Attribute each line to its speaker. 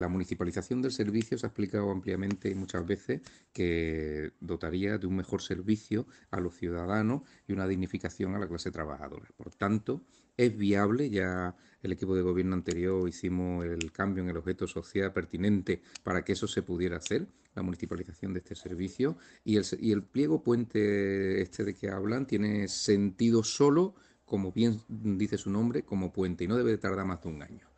Speaker 1: La municipalización del servicio se ha explicado ampliamente muchas veces que dotaría de un mejor servicio a los ciudadanos y una dignificación a la clase trabajadora. Por tanto, es viable, ya el equipo de gobierno anterior hicimos el cambio en el objeto social pertinente para que eso se pudiera hacer, la municipalización de este servicio, y el, y el pliego puente este de que hablan tiene sentido solo, como bien dice su nombre, como puente y no debe tardar más de un año.